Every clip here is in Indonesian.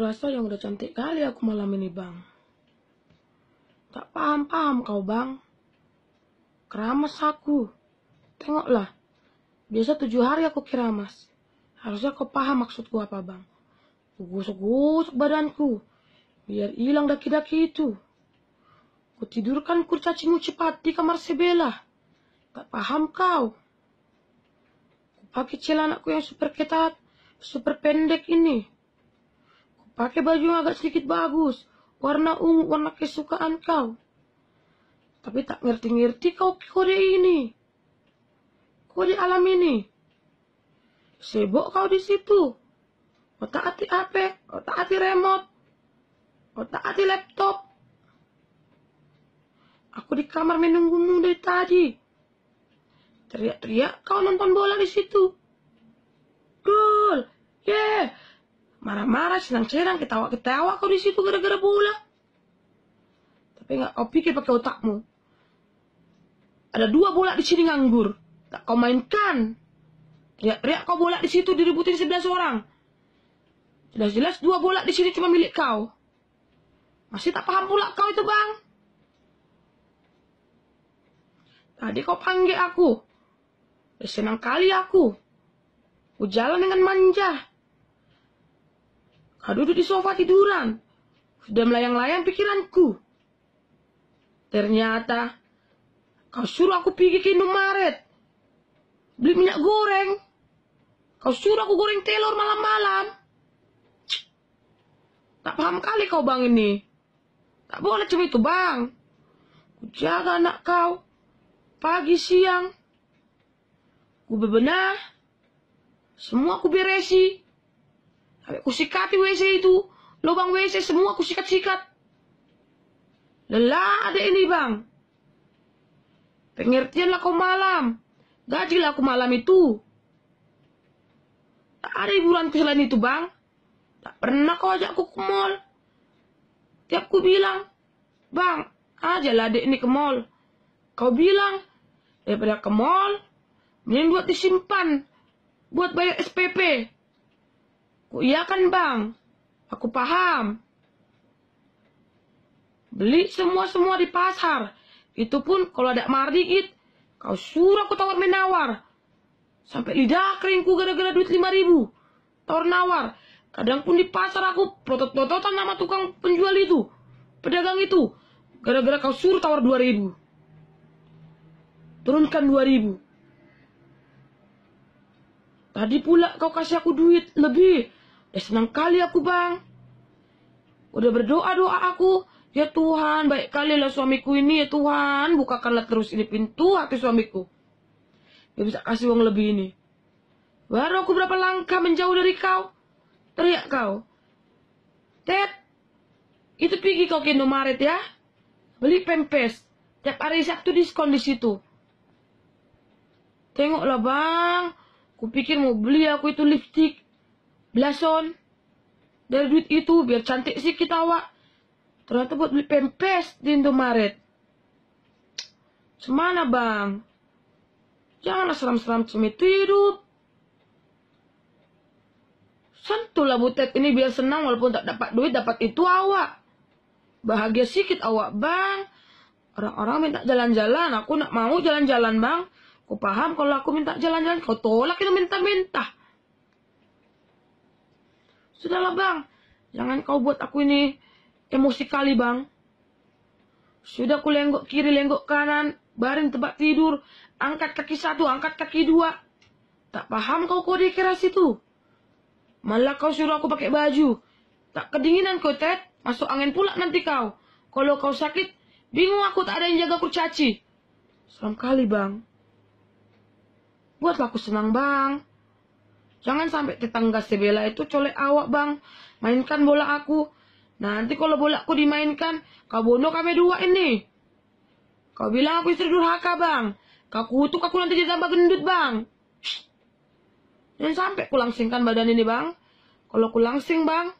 rasa yang udah cantik kali aku malam ini, Bang. Tak paham-paham kau, Bang. Keramas aku. Tengoklah. Biasa tujuh hari aku keramas. Harusnya kau paham maksudku apa, Bang. kugusuk gusuk badanku. Biar hilang daki-daki itu. Kutidurkan kurcacimu cepat di kamar sebelah. Tak paham kau Kupakai celanaku yang super ketat, super pendek ini. Pakai baju yang agak sedikit bagus. Warna ungu, warna kesukaan kau. Tapi tak ngerti-ngerti kau kode ini. Kode alam ini. Sibuk kau di situ. Otak hati HP, otak hati remote, otak hati laptop. Aku di kamar menunggumu dari tadi. Teriak-teriak kau nonton bola di situ. Gol! Yeah! marah-marah, senang-senang, ketawa-ketawa kau di situ gara-gara bola. Tapi nggak kau pikir pakai otakmu. Ada dua bola di sini nganggur, tak kau mainkan. Ya, ya kau bola di situ diributin sebelas orang. Jelas-jelas dua bola di sini cuma milik kau. Masih tak paham pula kau itu bang. Tadi kau panggil aku. Senang kali aku. Ku jalan dengan manja. Kak duduk di sofa tiduran. Sudah melayang-layang pikiranku. Ternyata kau suruh aku pergi ke Indomaret. Beli minyak goreng. Kau suruh aku goreng telur malam-malam. Tak paham kali kau bang ini. Tak boleh cuma itu bang. Kujaga anak kau. Pagi siang. Ku bebenah. Semua aku beresi. Aku sikati WC itu. Lubang WC semua aku sikat sikat. Lelah ada ini bang. Pengertianlah kau malam. Gajilah aku malam itu. Tak ada hiburanku selain itu bang. Tak pernah kau ajak aku ke mall. Tiap ku bilang, bang, ajalah adik ini ke mall. Kau bilang, daripada ke mall, mending buat disimpan. Buat bayar SPP. Iya kan bang, aku paham. Beli semua-semua di pasar. Itu pun kalau ada mardikit, kau suruh aku tawar menawar. Sampai lidah keringku gara-gara duit lima ribu. Tawar nawar. Kadang pun di pasar aku protot-prototan sama tukang penjual itu. Pedagang itu. Gara-gara kau suruh tawar dua ribu. Turunkan dua ribu. Tadi pula kau kasih aku duit lebih Udah eh, senang kali aku bang. Udah berdoa-doa aku. Ya Tuhan, baik kali lah suamiku ini ya Tuhan. Bukakanlah terus ini pintu hati suamiku. Dia bisa kasih uang lebih ini. Baru aku berapa langkah menjauh dari kau. Teriak kau. Ted, itu pergi kau ke Indomaret ya. Beli pempes. Tiap hari Sabtu diskon di situ. Tengoklah bang, kupikir mau beli aku itu lipstick belasan dari duit itu biar cantik sih kita awak ternyata buat beli pempes di Indomaret semana bang janganlah seram-seram itu hidup sentuhlah butet ini biar senang walaupun tak dapat duit dapat itu awak bahagia sikit awak bang orang-orang minta jalan-jalan aku nak mau jalan-jalan bang kau paham kalau aku minta jalan-jalan kau tolak itu minta-minta Sudahlah bang, jangan kau buat aku ini emosi kali bang. Sudah kau lenggok kiri, lenggok kanan, baring tebak tidur, angkat kaki satu, angkat kaki dua. Tak paham kau kode keras itu. Malah kau suruh aku pakai baju. Tak kedinginan kau, Ted. Masuk angin pula nanti kau. Kalau kau sakit, bingung aku tak ada yang jaga kurcaci. Seram kali, Bang. Buatlah aku senang, Bang. Jangan sampai tetangga sebelah itu colek awak bang. Mainkan bola aku. Nanti kalau bola aku dimainkan, kau bono kami dua ini. Kau bilang aku istri durhaka bang. Kau kutuk aku nanti jadi ditambah gendut bang. Jangan sampai aku langsingkan badan ini bang. Kalau aku langsing bang,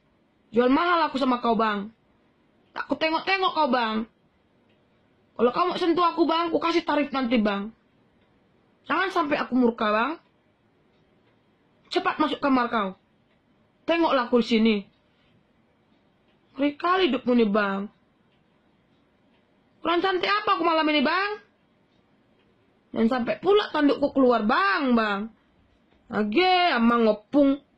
jual mahal aku sama kau bang. Tak ku tengok-tengok kau bang. Kalau kamu sentuh aku bang, aku kasih tarif nanti bang. Jangan sampai aku murka bang. Cepat masuk kamar kau. Tengoklah aku di sini. Ngeri kali hidupmu nih, Bang. Kurang cantik apa aku malam ini, Bang? Dan sampai pula tandukku keluar, Bang, Bang. Oke, amang ngopung.